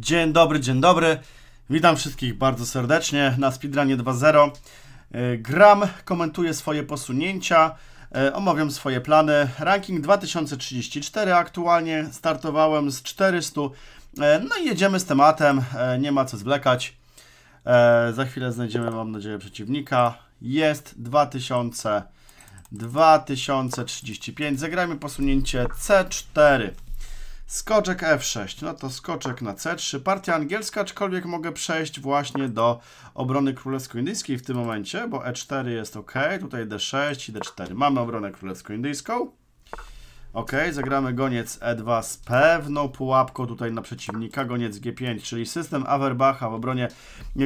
Dzień dobry, dzień dobry. Witam wszystkich bardzo serdecznie na Speedrunie 2.0. E, Gram, komentuję swoje posunięcia, e, omawiam swoje plany. Ranking 2034 aktualnie startowałem z 400. E, no i jedziemy z tematem, nie ma co zwlekać. Za chwilę znajdziemy, mam nadzieję, przeciwnika. Jest 2000. 2035. Zagrajmy posunięcie C4. Skoczek F6, no to skoczek na C3. Partia angielska, aczkolwiek mogę przejść właśnie do obrony królewsko-indyjskiej w tym momencie, bo E4 jest ok, tutaj D6 i D4. Mamy obronę królewsko-indyjską. Ok, zagramy goniec E2 z pewną pułapką tutaj na przeciwnika, goniec G5, czyli system Averbacha w obronie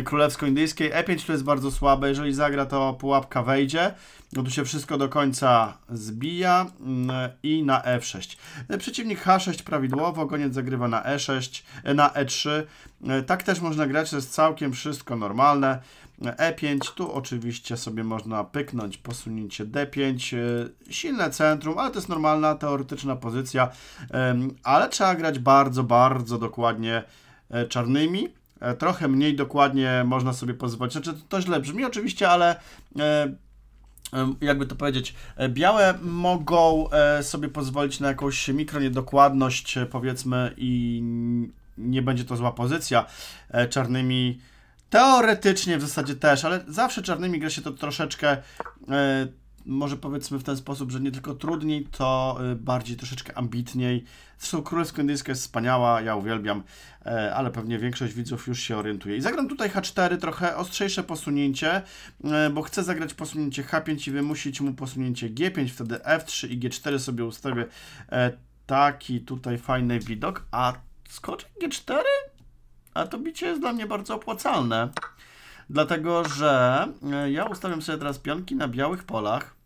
królewsko-indyjskiej. E5 tu jest bardzo słabe, jeżeli zagra to pułapka wejdzie, bo no tu się wszystko do końca zbija mm, i na e 6 Przeciwnik h6 prawidłowo, goniec zagrywa na e6, e, na e3. E, tak też można grać, to jest całkiem wszystko normalne. E5, tu oczywiście sobie można pyknąć posunięcie D5, e, silne centrum, ale to jest normalna teoretyczna pozycja, ale trzeba grać bardzo, bardzo dokładnie czarnymi, trochę mniej dokładnie można sobie pozwolić, znaczy to źle brzmi oczywiście, ale jakby to powiedzieć, e, białe mogą e, sobie pozwolić na jakąś mikroniedokładność, e, powiedzmy, i nie będzie to zła pozycja. Czarnymi teoretycznie w zasadzie też, ale zawsze czarnymi gra się to troszeczkę może powiedzmy w ten sposób, że nie tylko trudniej, to y, bardziej troszeczkę ambitniej. Zresztą Królestwo indyjska jest wspaniała, ja uwielbiam, e, ale pewnie większość widzów już się orientuje. I zagram tutaj H4, trochę ostrzejsze posunięcie, e, bo chcę zagrać posunięcie H5 i wymusić mu posunięcie G5, wtedy F3 i G4 sobie ustawię e, taki tutaj fajny widok, a skoczek G4? A to bicie jest dla mnie bardzo opłacalne dlatego że ja ustawiam sobie teraz pionki na białych polach.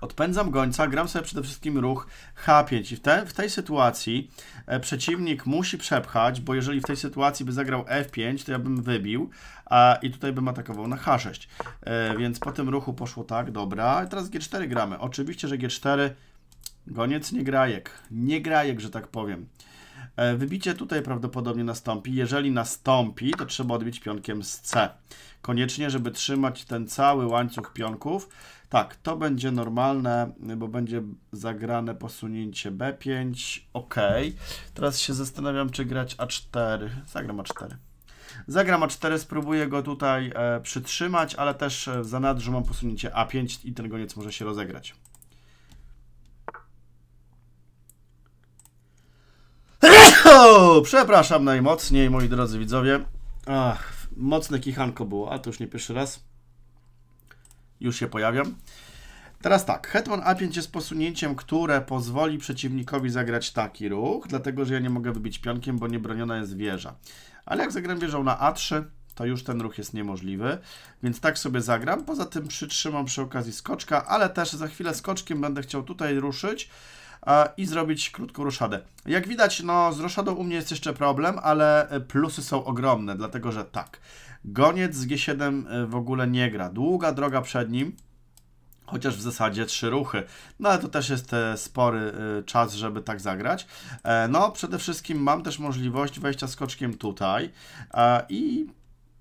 Odpędzam gońca, gram sobie przede wszystkim ruch H5 i w, te, w tej sytuacji e, przeciwnik musi przepchać, bo jeżeli w tej sytuacji by zagrał F5, to ja bym wybił a, i tutaj bym atakował na H6. E, więc po tym ruchu poszło tak, dobra. teraz G4 gramy. Oczywiście, że G4 goniec nie grajek, nie grajek, że tak powiem. E, wybicie tutaj prawdopodobnie nastąpi. Jeżeli nastąpi, to trzeba odbić pionkiem z C. Koniecznie, żeby trzymać ten cały łańcuch pionków, tak, to będzie normalne, bo będzie zagrane posunięcie B5. Ok. Teraz się zastanawiam, czy grać A4. Zagram A4. Zagram A4, spróbuję go tutaj e, przytrzymać, ale też e, w zanadrzu mam posunięcie A5 i ten goniec może się rozegrać. Przepraszam najmocniej, moi drodzy widzowie. Ach, mocne kichanko było, a to już nie pierwszy raz. Już się pojawiam. Teraz tak, hetman A5 jest posunięciem, które pozwoli przeciwnikowi zagrać taki ruch, dlatego że ja nie mogę wybić pionkiem, bo niebroniona jest wieża. Ale jak zagram wieżą na A3, to już ten ruch jest niemożliwy, więc tak sobie zagram. Poza tym przytrzymam przy okazji skoczka, ale też za chwilę skoczkiem będę chciał tutaj ruszyć e, i zrobić krótką ruszadę. Jak widać, no z ruszadą u mnie jest jeszcze problem, ale plusy są ogromne, dlatego że tak, Goniec z G7 e, w ogóle nie gra. Długa droga przed nim, chociaż w zasadzie trzy ruchy. No ale to też jest e, spory e, czas, żeby tak zagrać. No, przede wszystkim mam też możliwość wejścia skoczkiem tutaj i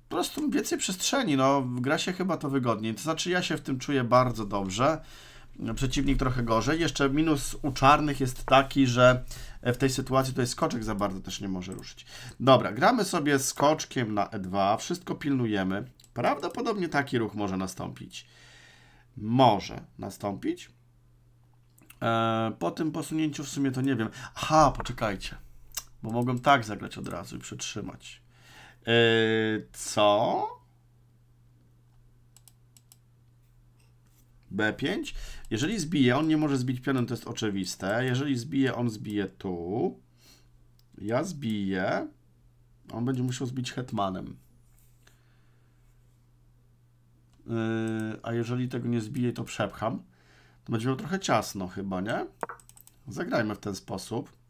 po prostu więcej przestrzeni. No, gra się chyba to wygodniej. To znaczy ja się w tym czuję bardzo dobrze przeciwnik trochę gorzej. Jeszcze minus u czarnych jest taki, że w tej sytuacji tutaj skoczek za bardzo też nie może ruszyć. Dobra, gramy sobie skoczkiem na E2, wszystko pilnujemy. Prawdopodobnie taki ruch może nastąpić. Może nastąpić. E, po tym posunięciu w sumie to nie wiem. Aha, poczekajcie, bo mogłem tak zagrać od razu i przytrzymać. E, co? B5. Jeżeli zbije, on nie może zbić pionem, to jest oczywiste. Jeżeli zbije, on zbije tu. Ja zbiję. On będzie musiał zbić hetmanem. Yy, a jeżeli tego nie zbije, to przepcham. To będzie miał trochę ciasno chyba, nie? Zagrajmy w ten sposób.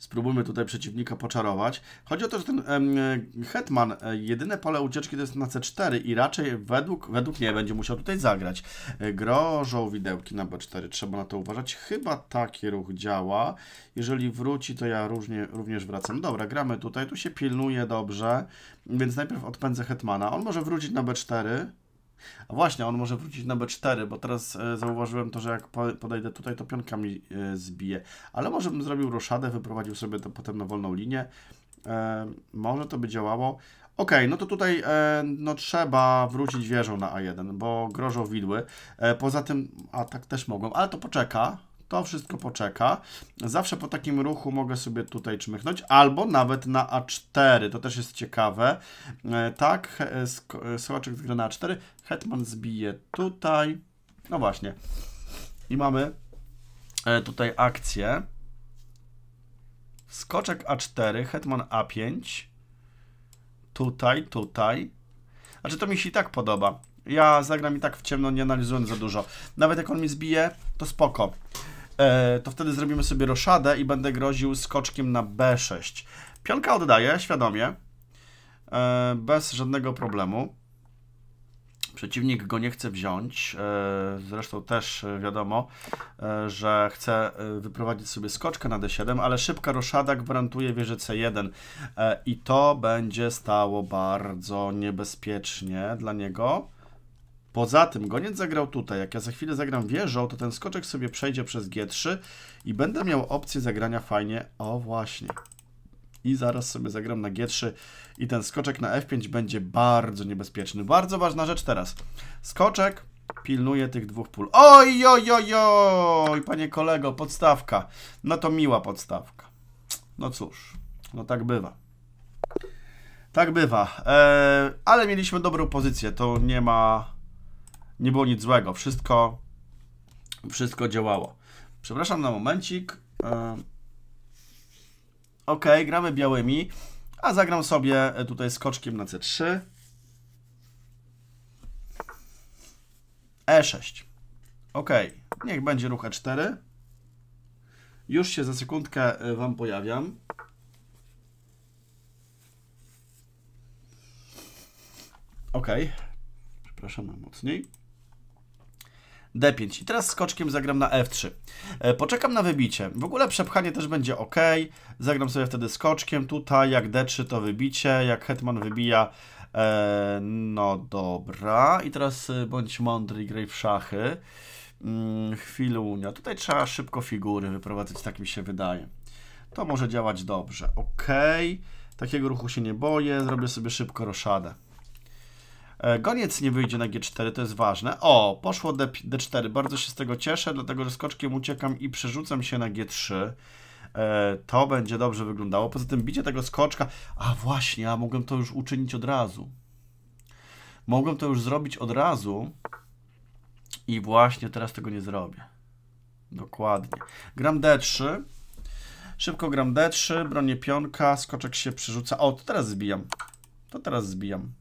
Spróbujmy tutaj przeciwnika poczarować. Chodzi o to, że ten um, Hetman, e, jedyne pole ucieczki to jest na C4 i raczej według, według nie będzie musiał tutaj zagrać. E, grożą widełki na B4, trzeba na to uważać. Chyba taki ruch działa. Jeżeli wróci, to ja różnie, również wracam. Dobra, gramy tutaj, tu się pilnuje dobrze, więc najpierw odpędzę Hetmana. On może wrócić na B4. A właśnie, on może wrócić na B4, bo teraz e, zauważyłem to, że jak podejdę tutaj, to pionka mi e, zbije. Ale może bym zrobił roszadę, wyprowadził sobie to potem na wolną linię. E, może to by działało. Okej, okay, no to tutaj e, no trzeba wrócić wieżą na A1, bo grożą widły. E, poza tym, a tak też mogłem, ale to poczeka. To wszystko poczeka. Zawsze po takim ruchu mogę sobie tutaj czmychnąć, albo nawet na A4. To też jest ciekawe. E, tak, e, e, skoczek zgra na A4. Hetman zbije tutaj. No właśnie. I mamy tutaj akcję. Skoczek A4, hetman A5. Tutaj, tutaj. Znaczy to mi się i tak podoba. Ja zagram i tak w ciemno, nie analizuję za dużo. Nawet jak on mi zbije, to spoko. E, to wtedy zrobimy sobie roszadę i będę groził skoczkiem na B6. Pionka oddaję, świadomie, e, bez żadnego problemu. Przeciwnik go nie chce wziąć, e, zresztą też wiadomo, że chce wyprowadzić sobie skoczkę na D7, ale szybka roszada gwarantuje wieżę C1 i to będzie stało bardzo niebezpiecznie dla niego. Poza tym goniec zagrał tutaj. Jak ja za chwilę zagram wieżą, to ten skoczek sobie przejdzie przez G3 i będę miał opcję zagrania fajnie. O właśnie. I zaraz sobie zagram na G3 i ten skoczek na F5 będzie bardzo niebezpieczny. Bardzo ważna rzecz teraz. Skoczek pilnuje tych dwóch pól. Oj, oj, oj, oj, panie kolego, podstawka. No to miła podstawka. No cóż, no tak bywa. Tak bywa, eee, ale mieliśmy dobrą pozycję, to nie ma nie było nic złego, wszystko, wszystko działało. Przepraszam na momencik. E, ok, gramy białymi, a zagram sobie e, tutaj skoczkiem na C3. E6. Ok, niech będzie ruch E4. Już się za sekundkę e, Wam pojawiam. Ok, przepraszam mocniej. D5. I teraz skoczkiem zagram na F3. E, poczekam na wybicie. W ogóle przepchanie też będzie ok. Zagram sobie wtedy skoczkiem. Tutaj jak D3 to wybicie. Jak hetman wybija... E, no dobra. I teraz e, bądź mądry i graj w szachy. Hmm, chwilunia. Tutaj trzeba szybko figury wyprowadzać, tak mi się wydaje. To może działać dobrze. Ok. Takiego ruchu się nie boję. Zrobię sobie szybko roszadę. Goniec e, nie wyjdzie na G4, to jest ważne. O, poszło D, D4, bardzo się z tego cieszę, dlatego że skoczkiem uciekam i przerzucam się na G3. E, to będzie dobrze wyglądało. Poza tym bicie tego skoczka... A właśnie, a mogłem to już uczynić od razu. Mogłem to już zrobić od razu i właśnie teraz tego nie zrobię. Dokładnie. Gram D3. Szybko gram D3, bronię pionka, skoczek się przerzuca. O, to teraz zbijam. To teraz zbijam.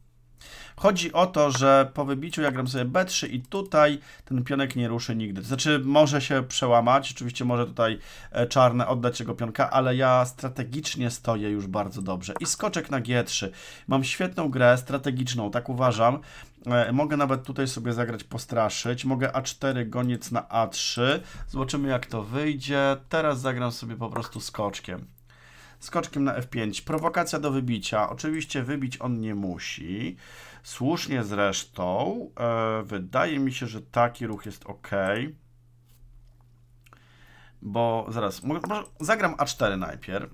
Chodzi o to, że po wybiciu ja gram sobie B3 i tutaj ten pionek nie ruszy nigdy. To znaczy może się przełamać, oczywiście może tutaj e, czarne oddać jego pionka, ale ja strategicznie stoję już bardzo dobrze. I skoczek na G3. Mam świetną grę strategiczną, tak uważam. E, mogę nawet tutaj sobie zagrać postraszyć. Mogę A4, goniec na A3. Zobaczymy jak to wyjdzie. Teraz zagram sobie po prostu skoczkiem skoczkiem na F5, prowokacja do wybicia, oczywiście wybić on nie musi, słusznie zresztą, e, wydaje mi się, że taki ruch jest ok, bo zaraz, zagram A4 najpierw,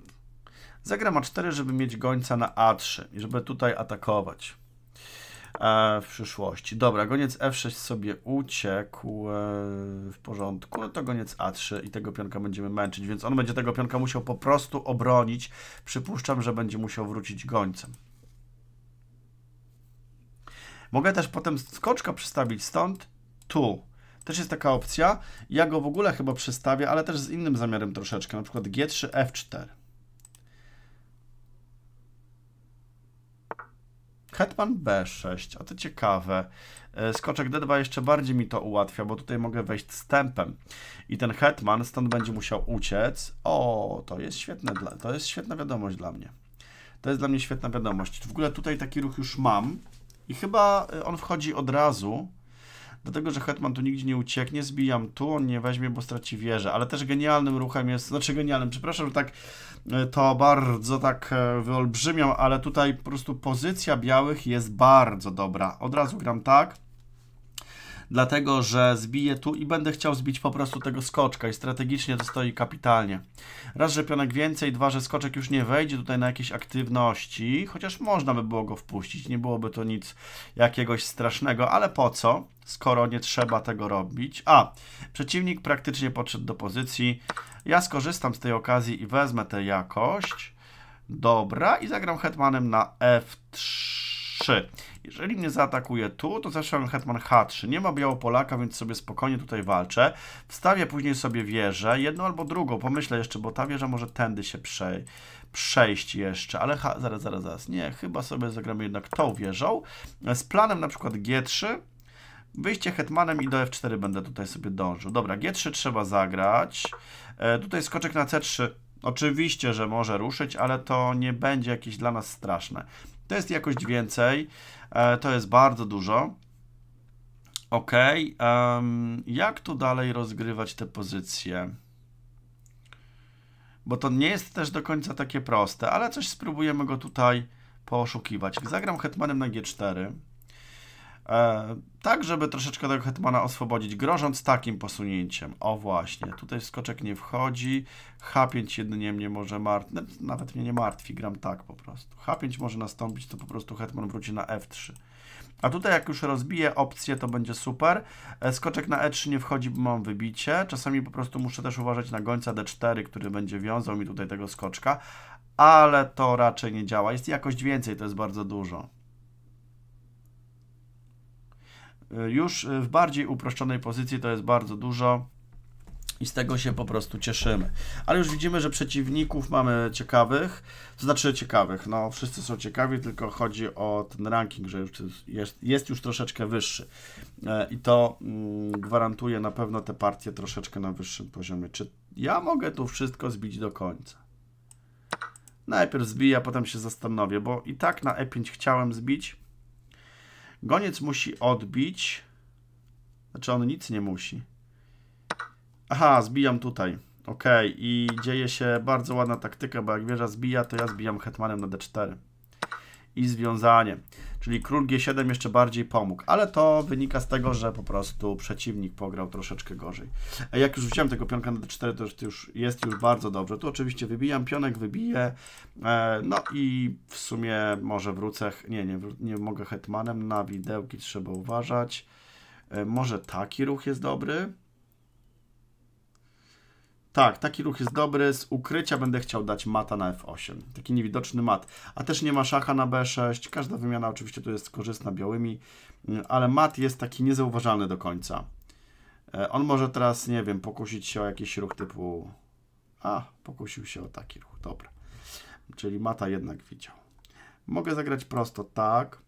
zagram A4, żeby mieć gońca na A3 i żeby tutaj atakować. E, w przyszłości. Dobra, goniec F6 sobie uciekł e, w porządku, no to goniec A3 i tego pionka będziemy męczyć, więc on będzie tego pionka musiał po prostu obronić. Przypuszczam, że będzie musiał wrócić gońcem. Mogę też potem skoczka przystawić stąd, tu. Też jest taka opcja. Ja go w ogóle chyba przystawię, ale też z innym zamiarem troszeczkę, na przykład G3, F4. Hetman B6, a to ciekawe. E, skoczek D2 jeszcze bardziej mi to ułatwia, bo tutaj mogę wejść z tempem. I ten hetman stąd będzie musiał uciec. O, to jest świetne, dla, to jest świetna wiadomość dla mnie. To jest dla mnie świetna wiadomość. W ogóle tutaj taki ruch już mam. I chyba e, on wchodzi od razu dlatego że Hetman tu nigdzie nie ucieknie, zbijam tu, on nie weźmie, bo straci wieżę, ale też genialnym ruchem jest, znaczy genialnym, przepraszam, że tak e, to bardzo tak e, wyolbrzymiał, ale tutaj po prostu pozycja białych jest bardzo dobra. Od razu gram tak, dlatego że zbiję tu i będę chciał zbić po prostu tego skoczka i strategicznie to stoi kapitalnie. Raz, że pionek więcej, dwa, że skoczek już nie wejdzie tutaj na jakieś aktywności, chociaż można by było go wpuścić, nie byłoby to nic jakiegoś strasznego, ale po co, skoro nie trzeba tego robić? A, przeciwnik praktycznie podszedł do pozycji, ja skorzystam z tej okazji i wezmę tę jakość, dobra, i zagram hetmanem na f3. 3 Jeżeli mnie zaatakuje tu, to zawsze hetman H3. Nie ma białopolaka, więc sobie spokojnie tutaj walczę. Wstawię później sobie wieżę, jedną albo drugą, pomyślę jeszcze, bo ta wieża może tędy się prze, przejść jeszcze, ale ha, zaraz, zaraz, zaraz, nie, chyba sobie zagramy jednak tą wieżą. Z planem na przykład G3, wyjście hetmanem i do F4 będę tutaj sobie dążył. Dobra, G3 trzeba zagrać, e, tutaj skoczek na C3 Oczywiście, że może ruszyć, ale to nie będzie jakieś dla nas straszne. To jest jakoś więcej, e, to jest bardzo dużo. Ok, jak tu dalej rozgrywać te pozycje? Bo to nie jest też do końca takie proste, ale coś spróbujemy go tutaj poszukiwać. Zagram hetmanem na g4. E, tak, żeby troszeczkę tego hetmana oswobodzić, grożąc takim posunięciem. O właśnie, tutaj skoczek nie wchodzi, H5 jedynie mnie może martwić, nawet mnie nie martwi, gram tak po prostu. H5 może nastąpić, to po prostu hetman wróci na F3. A tutaj jak już rozbiję opcję, to będzie super. E, skoczek na E3 nie wchodzi, bo mam wybicie. Czasami po prostu muszę też uważać na gońca D4, który będzie wiązał mi tutaj tego skoczka, ale to raczej nie działa. Jest jakość więcej, to jest bardzo dużo. Y, już w bardziej uproszczonej pozycji to jest bardzo dużo i z tego się po prostu cieszymy. Ale już widzimy, że przeciwników mamy ciekawych, to znaczy ciekawych, no wszyscy są ciekawi, tylko chodzi o ten ranking, że już jest, jest już troszeczkę wyższy e, i to mm, gwarantuje na pewno te partie troszeczkę na wyższym poziomie. Czy ja mogę tu wszystko zbić do końca? Najpierw zbiję, a potem się zastanowię, bo i tak na E5 chciałem zbić, Goniec musi odbić. Znaczy on nic nie musi. Aha, zbijam tutaj. Ok, i dzieje się bardzo ładna taktyka, bo jak wieża zbija, to ja zbijam hetmanem na d4 i związaniem. Czyli król G7 jeszcze bardziej pomógł, ale to wynika z tego, że po prostu przeciwnik pograł troszeczkę gorzej. E, jak już wziąłem tego pionka na D4, to już jest już bardzo dobrze. Tu oczywiście wybijam, pionek wybiję, e, no i w sumie może wrócę, nie, nie, nie mogę hetmanem, na widełki trzeba uważać. E, może taki ruch jest dobry. Tak, taki ruch jest dobry. Z ukrycia będę chciał dać mata na f8. Taki niewidoczny mat. A też nie ma szacha na b6. Każda wymiana oczywiście tu jest korzystna białymi, mm, ale mat jest taki niezauważalny do końca. E, on może teraz, nie wiem, pokusić się o jakiś ruch typu... A, pokusił się o taki ruch, dobra. Czyli mata jednak widział. Mogę zagrać prosto tak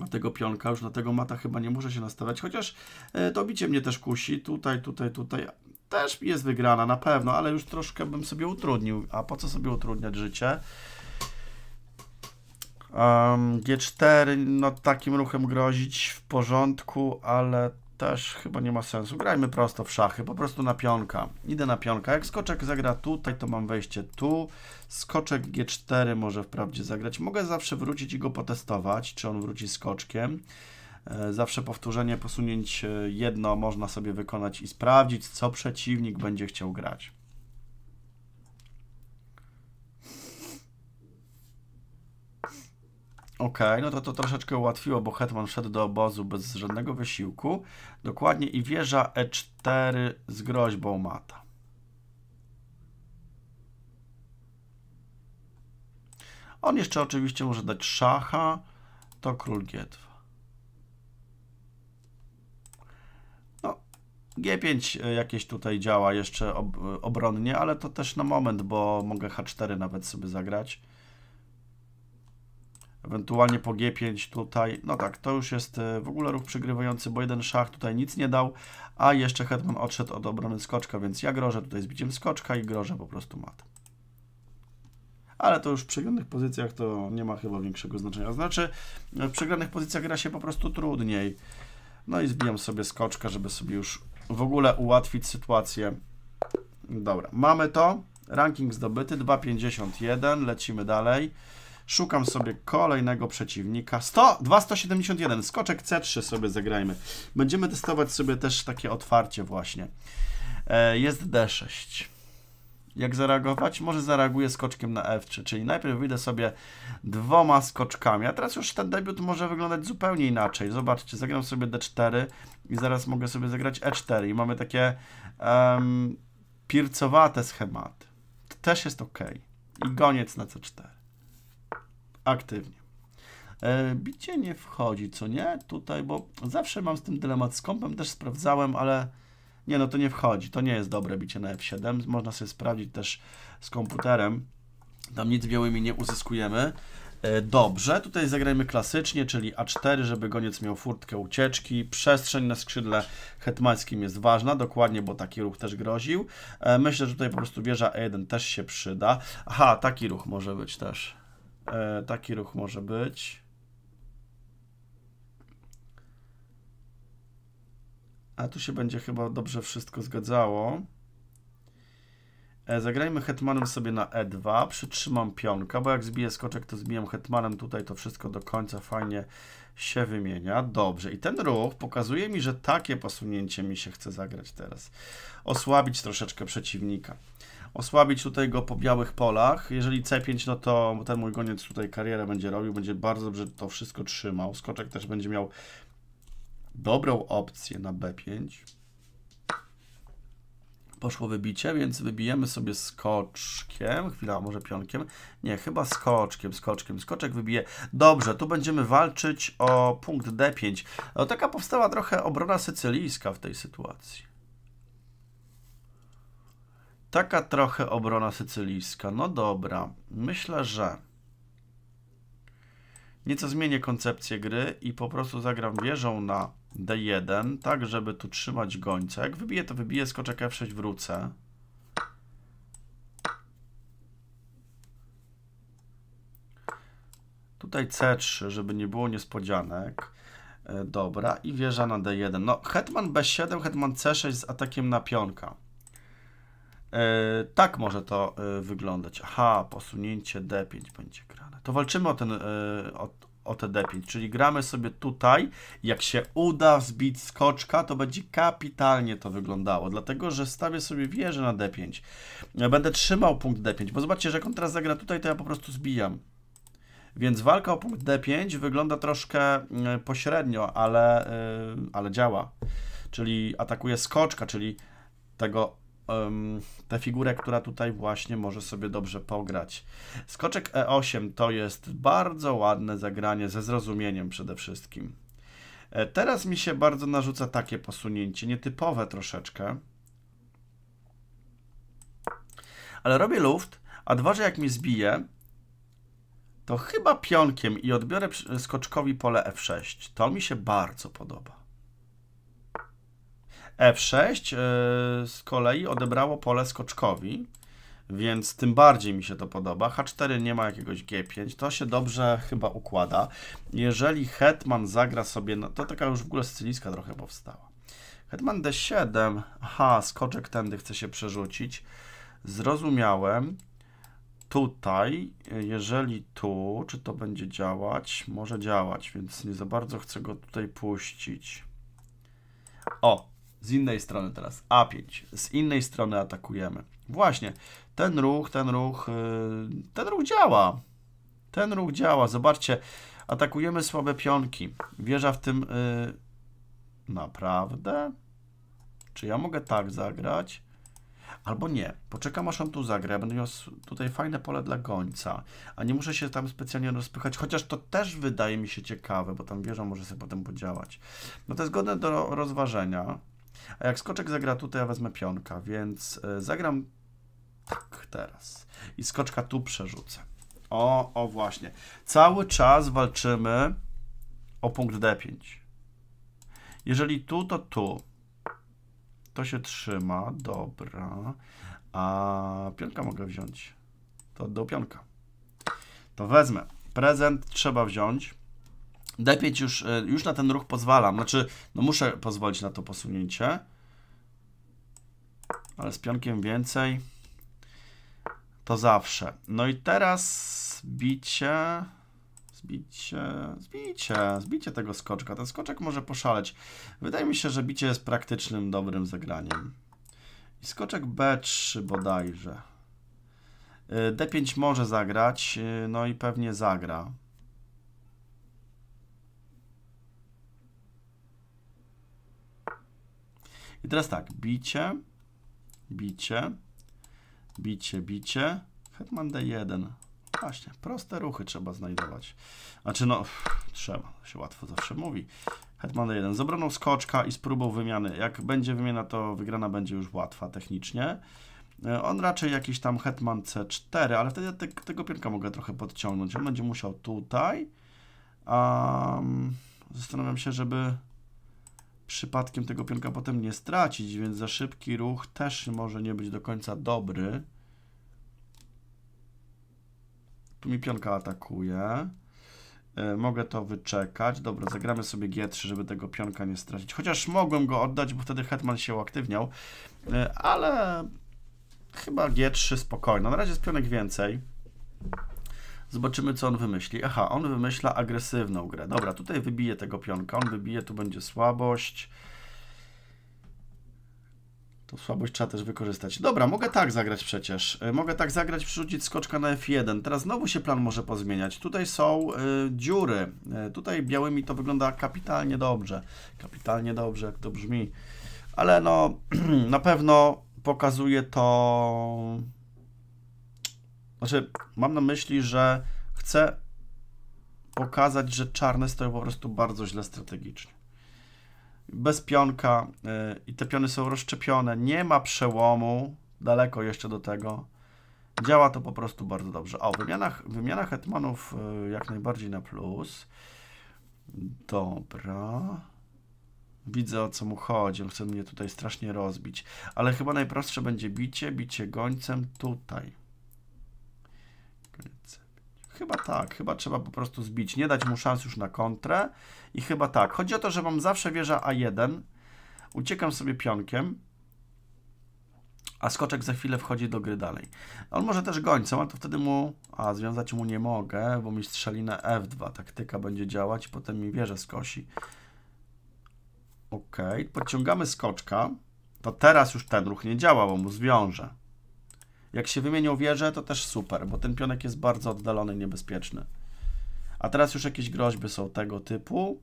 na tego pionka, już na tego mata chyba nie muszę się nastawiać, chociaż e, to bicie mnie też kusi, tutaj, tutaj, tutaj, też jest wygrana na pewno, ale już troszkę bym sobie utrudnił. A po co sobie utrudniać życie? Um, G4, no takim ruchem grozić w porządku, ale też chyba nie ma sensu. Grajmy prosto w szachy, po prostu na pionka. Idę na pionka. Jak skoczek zagra tutaj, to mam wejście tu. Skoczek G4 może wprawdzie zagrać. Mogę zawsze wrócić i go potestować, czy on wróci skoczkiem. E, zawsze powtórzenie posunięć e, jedno można sobie wykonać i sprawdzić, co przeciwnik będzie chciał grać. OK, no to to troszeczkę ułatwiło, bo Hetman wszedł do obozu bez żadnego wysiłku. Dokładnie i wieża E4 z groźbą mata. On jeszcze oczywiście może dać szacha, to król g G5 e, jakieś tutaj działa jeszcze ob e, obronnie, ale to też na moment, bo mogę H4 nawet sobie zagrać. Ewentualnie po G5 tutaj, no tak, to już jest e, w ogóle ruch przegrywający, bo jeden szach tutaj nic nie dał, a jeszcze hetman odszedł od obrony skoczka, więc ja grożę tutaj z biciem skoczka i grożę po prostu mat. Ale to już w przegranych pozycjach to nie ma chyba większego znaczenia. Znaczy, w przegranych pozycjach gra się po prostu trudniej. No i zbijam sobie skoczka, żeby sobie już w ogóle ułatwić sytuację. Dobra, mamy to. Ranking zdobyty 2,51. Lecimy dalej. Szukam sobie kolejnego przeciwnika. 100, 2,171. Skoczek C3 sobie zagrajmy. Będziemy testować sobie też takie otwarcie właśnie. E, jest D6. Jak zareagować? Może zareaguję skoczkiem na F3, czyli najpierw wyjdę sobie dwoma skoczkami, a teraz już ten debiut może wyglądać zupełnie inaczej. Zobaczcie, zagram sobie D4, i zaraz mogę sobie zagrać E4 i mamy takie um, pircowate schematy. To też jest ok. I goniec na C4. Aktywnie. E, bicie nie wchodzi, co nie? Tutaj, bo zawsze mam z tym dylemat z kąpem, też sprawdzałem, ale nie, no to nie wchodzi. To nie jest dobre bicie na F7. Można sobie sprawdzić też z komputerem. Tam nic białymi nie uzyskujemy. E, dobrze, tutaj zagrajmy klasycznie, czyli A4, żeby goniec miał furtkę ucieczki. Przestrzeń na skrzydle hetmańskim jest ważna, dokładnie, bo taki ruch też groził. E, myślę, że tutaj po prostu wieża E1 też się przyda. Aha, taki ruch może być też. E, taki ruch może być. A tu się będzie chyba dobrze wszystko zgadzało. E, zagrajmy hetmanem sobie na e2, przytrzymam pionka, bo jak zbiję skoczek, to zbijam hetmanem, tutaj to wszystko do końca fajnie się wymienia. Dobrze, i ten ruch pokazuje mi, że takie posunięcie mi się chce zagrać teraz. Osłabić troszeczkę przeciwnika. Osłabić tutaj go po białych polach. Jeżeli C5, no to ten mój goniec tutaj karierę będzie robił, będzie bardzo dobrze to wszystko trzymał. Skoczek też będzie miał dobrą opcję na B5 poszło wybicie, więc wybijemy sobie skoczkiem. Chwila, może pionkiem? Nie, chyba skoczkiem, skoczkiem. Skoczek wybije. Dobrze, tu będziemy walczyć o punkt D5. No, taka powstała trochę obrona sycylijska w tej sytuacji. Taka trochę obrona sycylijska. No dobra, myślę, że nieco zmienię koncepcję gry i po prostu zagram wieżą na D1, tak żeby tu trzymać gońce. Jak wybiję, to wybiję, skoczek F6 wrócę. Tutaj C3, żeby nie było niespodzianek. E, dobra, i wieża na D1. No, hetman B7, hetman C6 z atakiem na pionka. Yy, tak może to yy, wyglądać. Aha, posunięcie D5 będzie grane. To walczymy o ten, yy, o, o d 5 czyli gramy sobie tutaj, jak się uda wzbić skoczka, to będzie kapitalnie to wyglądało, dlatego, że stawię sobie wieżę na D5, będę trzymał punkt D5, bo zobaczcie, że jak on teraz zagra tutaj, to ja po prostu zbijam, więc walka o punkt D5 wygląda troszkę mm, pośrednio, ale, y, ale działa, czyli atakuje skoczka, czyli tego um, tę figurę, która tutaj właśnie może sobie dobrze pograć. Skoczek E8 to jest bardzo ładne zagranie ze zrozumieniem przede wszystkim. E, teraz mi się bardzo narzuca takie posunięcie, nietypowe troszeczkę. Ale robię luft, a dwa, że jak mi zbije, to chyba pionkiem i odbiorę skoczkowi pole F6. To mi się bardzo podoba. F6 e, z kolei odebrało pole skoczkowi, więc tym bardziej mi się to podoba. H4 nie ma jakiegoś G5, to się dobrze chyba układa. Jeżeli hetman zagra sobie, no to taka już w ogóle sycylijska trochę powstała. Hetman D7, aha, skoczek tędy chce się przerzucić. Zrozumiałem. Tutaj, jeżeli tu, czy to będzie działać? Może działać, więc nie za bardzo chcę go tutaj puścić. O, z innej strony teraz A5, z innej strony atakujemy. Właśnie, ten ruch, ten ruch, y, ten ruch działa. Ten ruch działa, zobaczcie, atakujemy słabe pionki. Wieża w tym... Y, naprawdę? Czy ja mogę tak zagrać? Albo nie. Poczekam aż on tu zagra. Ja będę miał tutaj fajne pole dla gońca. A nie muszę się tam specjalnie rozpychać. Chociaż to też wydaje mi się ciekawe, bo tam wieża może sobie potem podziałać. No to jest godne do rozważenia. A jak skoczek zagra tutaj, ja wezmę pionka, więc e, zagram tak teraz. I skoczka tu przerzucę. O, o właśnie. Cały czas walczymy o punkt D5. Jeżeli tu, to tu. To się trzyma, dobra. A pionka mogę wziąć. To do pionka. To wezmę. Prezent trzeba wziąć. D5 już, e, już na ten ruch pozwalam. Znaczy, no muszę pozwolić na to posunięcie. Ale z pionkiem więcej. To zawsze. No i teraz bicie... Zbicie, zbicie, zbicie tego skoczka. Ten skoczek może poszaleć. Wydaje mi się, że bicie jest praktycznym, dobrym zagraniem. I skoczek B3 bodajże. E, D5 może zagrać, e, no i pewnie zagra. I teraz tak, bicie, bicie, bicie, bicie, hetman d1. Właśnie, proste ruchy trzeba znajdować. Znaczy no, trzeba, się łatwo zawsze mówi. Hetman d1, z obroną skoczka i z wymiany. Jak będzie wymiana, to wygrana będzie już łatwa technicznie. E, on raczej jakiś tam hetman c4, ale wtedy ja te, tego pionka mogę trochę podciągnąć. On będzie musiał tutaj. Um, zastanawiam się, żeby przypadkiem tego pionka potem nie stracić, więc za szybki ruch też może nie być do końca dobry. Tu mi pionka atakuje. E, mogę to wyczekać. Dobra, zagramy sobie G3, żeby tego pionka nie stracić. Chociaż mogłem go oddać, bo wtedy hetman się uaktywniał. E, ale chyba G3 spokojno. Na razie jest pionek więcej. Zobaczymy, co on wymyśli. Aha, on wymyśla agresywną grę. Dobra, tutaj wybije tego pionka. On wybije, tu będzie słabość. To słabość trzeba też wykorzystać. Dobra, mogę tak zagrać przecież. Y, mogę tak zagrać, przerzucić skoczka na F1. Teraz znowu się plan może pozmieniać. Tutaj są y, dziury. Y, tutaj białymi to wygląda kapitalnie dobrze. Kapitalnie dobrze, jak to brzmi. Ale no, na pewno pokazuje to znaczy, mam na myśli, że chcę pokazać, że czarne stoją po prostu bardzo źle strategicznie. Bez pionka yy, i te piony są rozszczepione, nie ma przełomu, daleko jeszcze do tego. Działa to po prostu bardzo dobrze. O, wymianach, wymiana hetmanów yy, jak najbardziej na plus. Dobra. Widzę o co mu chodzi, on chce mnie tutaj strasznie rozbić. Ale chyba najprostsze będzie bicie, bicie gońcem tutaj. Chyba tak, chyba trzeba po prostu zbić, nie dać mu szans już na kontrę i chyba tak. Chodzi o to, że mam zawsze wieża A1, uciekam sobie pionkiem, a skoczek za chwilę wchodzi do gry dalej. On może też gońcem, ale to wtedy mu... A, związać mu nie mogę, bo mi strzelinę F2. Taktyka będzie działać potem mi wieża skosi. Ok, podciągamy skoczka. To teraz już ten ruch nie działa, bo mu zwiąże. Jak się wymienią wieże, to też super, bo ten pionek jest bardzo oddalony i niebezpieczny. A teraz już jakieś groźby są tego typu.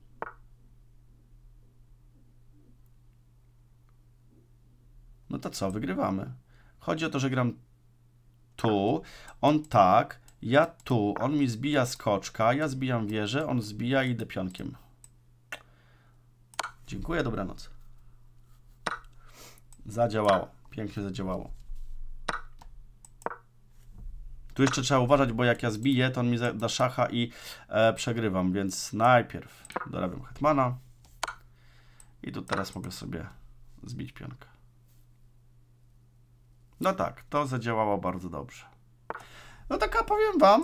No to co, wygrywamy. Chodzi o to, że gram tu, on tak, ja tu, on mi zbija skoczka, ja zbijam wieżę, on zbija i idę pionkiem. Dziękuję, dobranoc. Zadziałało, pięknie zadziałało. Tu jeszcze trzeba uważać, bo jak ja zbiję, to on mi da szacha i e, przegrywam, więc najpierw dorabiam hetmana i tu teraz mogę sobie zbić pionkę. No tak, to zadziałało bardzo dobrze. No taka, powiem wam,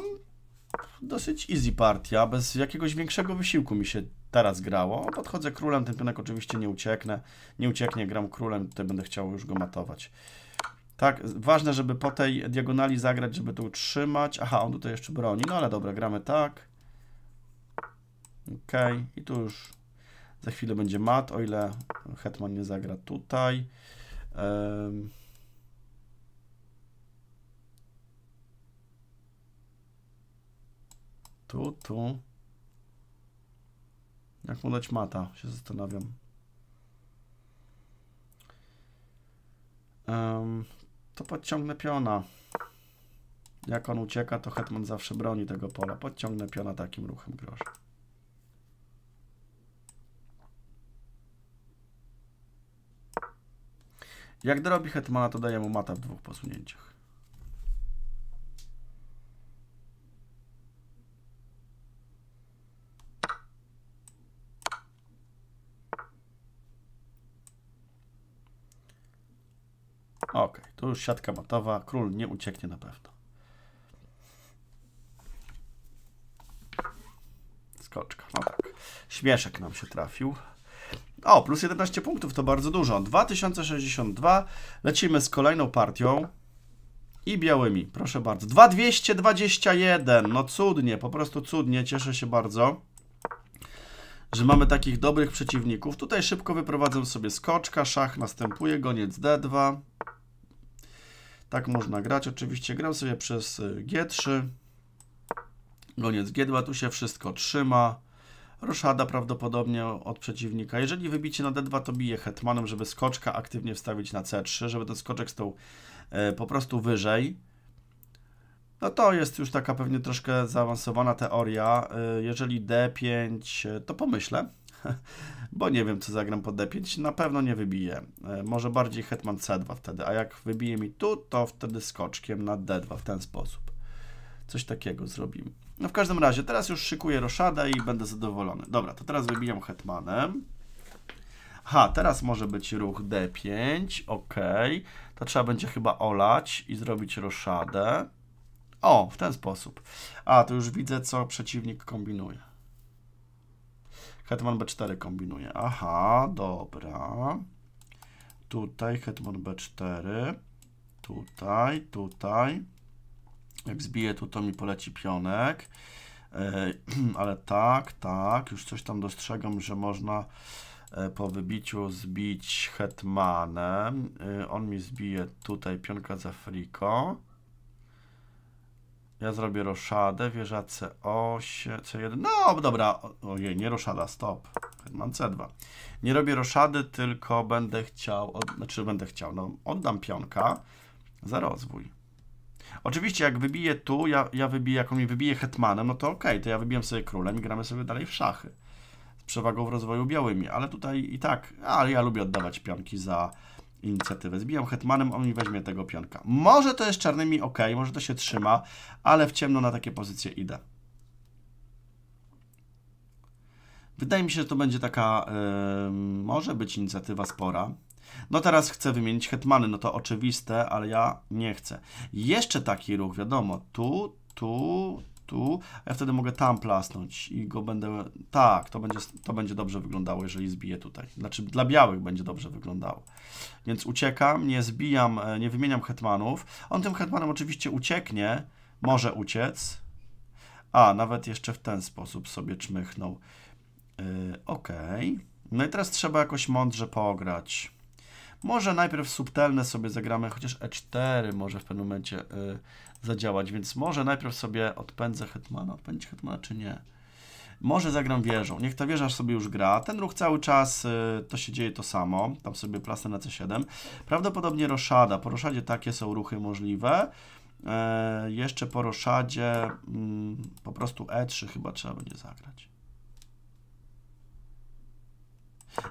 dosyć easy partia, bez jakiegoś większego wysiłku mi się teraz grało. No, podchodzę królem, ten pionek oczywiście nie ucieknę, nie ucieknie, gram królem, tutaj będę chciał już go matować. Tak, ważne, żeby po tej diagonali zagrać, żeby to utrzymać. Aha, on tutaj jeszcze broni, no ale dobra, gramy tak. Ok, i tu już za chwilę będzie mat, o ile Hetman nie zagra tutaj. Um. Tu, tu. Jak mu dać mata? Się zastanawiam to podciągnę piona. Jak on ucieka, to hetman zawsze broni tego pola. Podciągnę piona takim ruchem grosza. Jak dorobi hetmana, to daję mu mata w dwóch posunięciach. Okej, okay, to już siatka matowa. Król nie ucieknie na pewno. Skoczka, no tak. Śmieszek nam się trafił. O, plus 11 punktów to bardzo dużo. 2062. Lecimy z kolejną partią. I białymi, proszę bardzo. 2221. No cudnie, po prostu cudnie. Cieszę się bardzo, że mamy takich dobrych przeciwników. Tutaj szybko wyprowadzę sobie skoczka. Szach następuje, goniec D2. Tak można grać. Oczywiście gram sobie przez y, G3. Goniec G2, tu się wszystko trzyma. Roszada prawdopodobnie od przeciwnika. Jeżeli wybicie na D2, to bije hetmanem, żeby skoczka aktywnie wstawić na C3, żeby ten skoczek stał e, po prostu wyżej. No to jest już taka pewnie troszkę zaawansowana teoria. E, jeżeli D5, e, to pomyślę. bo nie wiem, co zagram po d5. Na pewno nie wybiję. E, może bardziej hetman c2 wtedy, a jak wybije mi tu, to wtedy skoczkiem na d2 w ten sposób. Coś takiego zrobimy. No w każdym razie, teraz już szykuję roszadę i będę zadowolony. Dobra, to teraz wybijam hetmanem. Ha, teraz może być ruch d5, ok. To trzeba będzie chyba olać i zrobić roszadę. O, w ten sposób. A, to już widzę, co przeciwnik kombinuje. Hetman B4 kombinuje. Aha, dobra. Tutaj Hetman B4. Tutaj, tutaj. Jak zbiję tu, to mi poleci pionek. Ale tak, tak, już coś tam dostrzegam, że można e, po wybiciu zbić hetmanem. Y, on mi zbije tutaj pionka za friko. Ja zrobię roszadę, wieża C8, C1. No, dobra, ojej, nie roszada, stop. Mam C2. Nie robię roszady, tylko będę chciał, od, znaczy będę chciał, no, oddam pionka za rozwój. Oczywiście, jak wybiję tu, ja, ja wybiję, jak on mi wybije hetmanem, no to ok, to ja wybijam sobie królem i gramy sobie dalej w szachy. Z przewagą w rozwoju białymi, ale tutaj i tak, ale ja lubię oddawać pionki za inicjatywę. Zbijam hetmanem, on mi weźmie tego pionka. Może to jest czarnymi, ok, może to się trzyma, ale w ciemno na takie pozycje idę. Wydaje mi się, że to będzie taka, yy, może być inicjatywa spora. No teraz chcę wymienić hetmany, no to oczywiste, ale ja nie chcę. Jeszcze taki ruch, wiadomo, tu, tu, tu, a ja wtedy mogę tam plasnąć i go będę... Tak, to będzie, to będzie dobrze wyglądało, jeżeli zbiję tutaj. Znaczy dla białych będzie dobrze wyglądało. Więc uciekam, nie zbijam, e, nie wymieniam hetmanów. On tym hetmanem oczywiście ucieknie, może uciec. A, nawet jeszcze w ten sposób sobie czmychnął. Yy, e, ok. No i teraz trzeba jakoś mądrze pograć. Może najpierw subtelne sobie zagramy, chociaż E4 może w pewnym momencie y, zadziałać, więc może najpierw sobie odpędzę Hetmana. Odpędzić Hetmana czy nie? Może zagram wieżą. Niech ta wieża sobie już gra. Ten ruch cały czas, y, to się dzieje to samo. Tam sobie plasę na C7. Prawdopodobnie roszada. Po roszadzie takie są ruchy możliwe. E, jeszcze po roszadzie mm, po prostu E3 chyba trzeba będzie zagrać.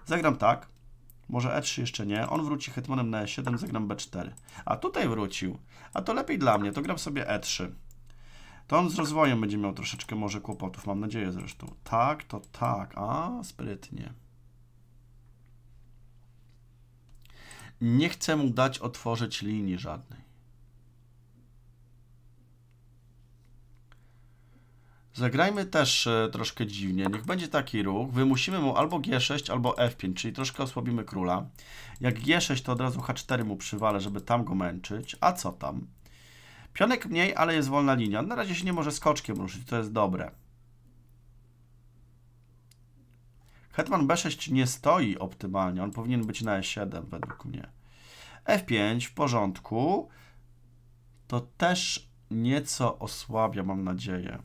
Zagram tak. Może E3 jeszcze nie. On wróci hetmanem na E7, zagram B4. A tutaj wrócił. A to lepiej dla mnie, to gram sobie E3. To on z rozwojem będzie miał troszeczkę może kłopotów, mam nadzieję zresztą. Tak, to tak. A, sprytnie. Nie chcę mu dać otworzyć linii żadnej. Zagrajmy też e, troszkę dziwnie. Niech będzie taki ruch. Wymusimy mu albo G6, albo F5, czyli troszkę osłabimy króla. Jak G6, to od razu H4 mu przywalę, żeby tam go męczyć. A co tam? Pionek mniej, ale jest wolna linia. Na razie się nie może skoczkiem ruszyć, to jest dobre. Hetman B6 nie stoi optymalnie. On powinien być na E7 według mnie. F5 w porządku. To też nieco osłabia, mam nadzieję.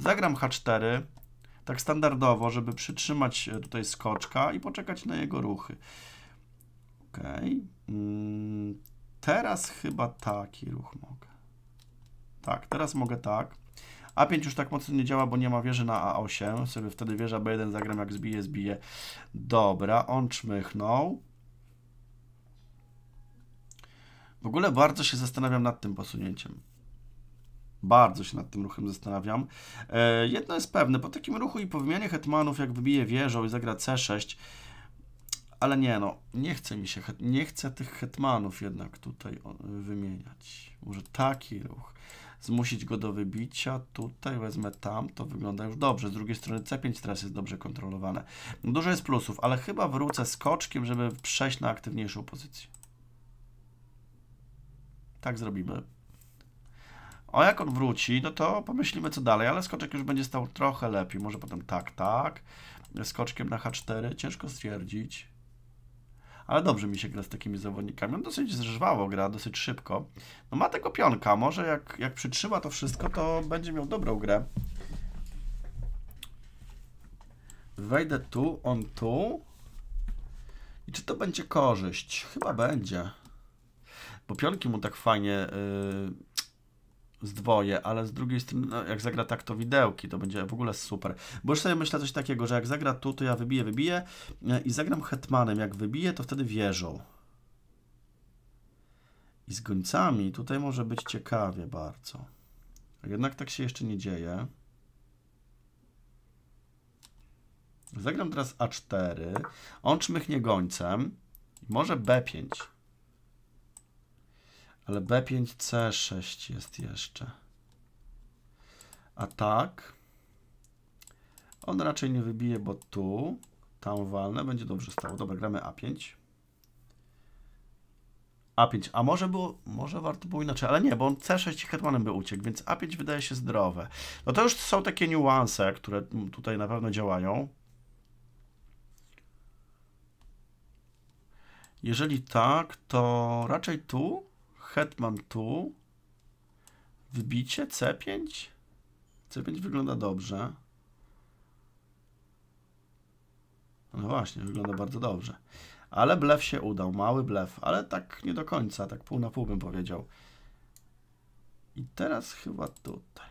Zagram H4, tak standardowo, żeby przytrzymać e, tutaj skoczka i poczekać na jego ruchy. Ok. Mm, teraz chyba taki ruch mogę. Tak, teraz mogę tak. A5 już tak mocno nie działa, bo nie ma wieży na A8. Sobie wtedy wieża B1 zagram, jak zbije, zbije. Dobra, on czmychnął. W ogóle bardzo się zastanawiam nad tym posunięciem. Bardzo się nad tym ruchem zastanawiam. E, jedno jest pewne, po takim ruchu i po wymianie hetmanów, jak wybije wieżą i zagra C6, ale nie no, nie chce mi się, nie chcę tych hetmanów jednak tutaj wymieniać. Może taki ruch. Zmusić go do wybicia, tutaj wezmę tam, to wygląda już dobrze. Z drugiej strony C5 teraz jest dobrze kontrolowane. Dużo jest plusów, ale chyba wrócę skoczkiem, żeby przejść na aktywniejszą pozycję. Tak zrobimy. O, jak on wróci, no to pomyślimy co dalej, ale skoczek już będzie stał trochę lepiej. Może potem tak, tak. Skoczkiem na H4 ciężko stwierdzić. Ale dobrze mi się gra z takimi zawodnikami. On dosyć zrzwało gra, dosyć szybko. No ma tego pionka. Może jak, jak przytrzyma to wszystko, to będzie miał dobrą grę. Wejdę tu, on tu. I czy to będzie korzyść? Chyba będzie. Bo pionki mu tak fajnie... Yy zdwoje, ale z drugiej strony, no, jak zagra tak to widełki, to będzie w ogóle super. Bo już sobie myślę coś takiego, że jak zagra tu, to ja wybiję, wybiję e, i zagram hetmanem. Jak wybiję, to wtedy wierzą. I z gońcami tutaj może być ciekawie bardzo. Jednak tak się jeszcze nie dzieje. Zagram teraz A4. On czmychnie gońcem. Może B5. Ale B5C6 jest jeszcze. A tak. On raczej nie wybije, bo tu, tam walne, będzie dobrze stało. Dobra, gramy A5. A5, a może było, może warto było inaczej, ale nie, bo on C6 i hetmanem by uciekł, więc A5 wydaje się zdrowe. No to już są takie niuanse, które tutaj na pewno działają. Jeżeli tak, to raczej tu hetman tu. Wbicie C5? C5 wygląda dobrze. No właśnie, wygląda bardzo dobrze. Ale blef się udał, mały blef, ale tak nie do końca, tak pół na pół bym powiedział. I teraz chyba tutaj.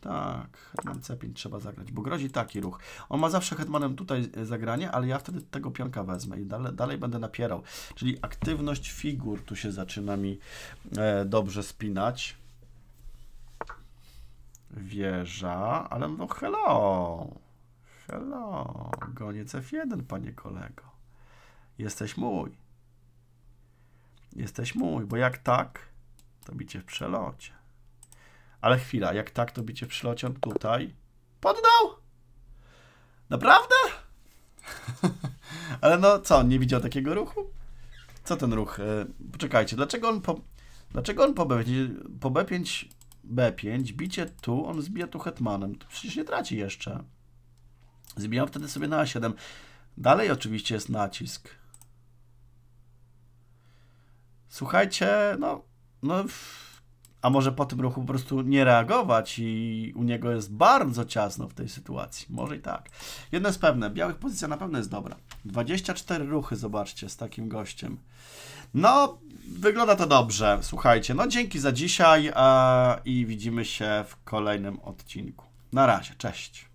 Tak, hetman c5 trzeba zagrać, bo grozi taki ruch. On ma zawsze hetmanem tutaj e, zagranie, ale ja wtedy tego pionka wezmę i dalej, dalej będę napierał. Czyli aktywność figur tu się zaczyna mi e, dobrze spinać. Wieża, ale no hello, hello, gonię f1, panie kolego. Jesteś mój. Jesteś mój, bo jak tak, to bicie w przelocie. Ale chwila, jak tak, to bicie w przylociął tutaj. Poddał? Naprawdę? Ale no co, on nie widział takiego ruchu? Co ten ruch? E, poczekajcie, dlaczego on po, dlaczego on po, B, po B5, B5 bicie tu, on zbija tu hetmanem. To przecież nie traci jeszcze. Zbijam wtedy sobie na A7. Dalej oczywiście jest nacisk. Słuchajcie, no, no a może po tym ruchu po prostu nie reagować i u niego jest bardzo ciasno w tej sytuacji. Może i tak. Jedno jest pewne, białych pozycja na pewno jest dobra. 24 ruchy, zobaczcie, z takim gościem. No, wygląda to dobrze. Słuchajcie, no dzięki za dzisiaj a, i widzimy się w kolejnym odcinku. Na razie, cześć.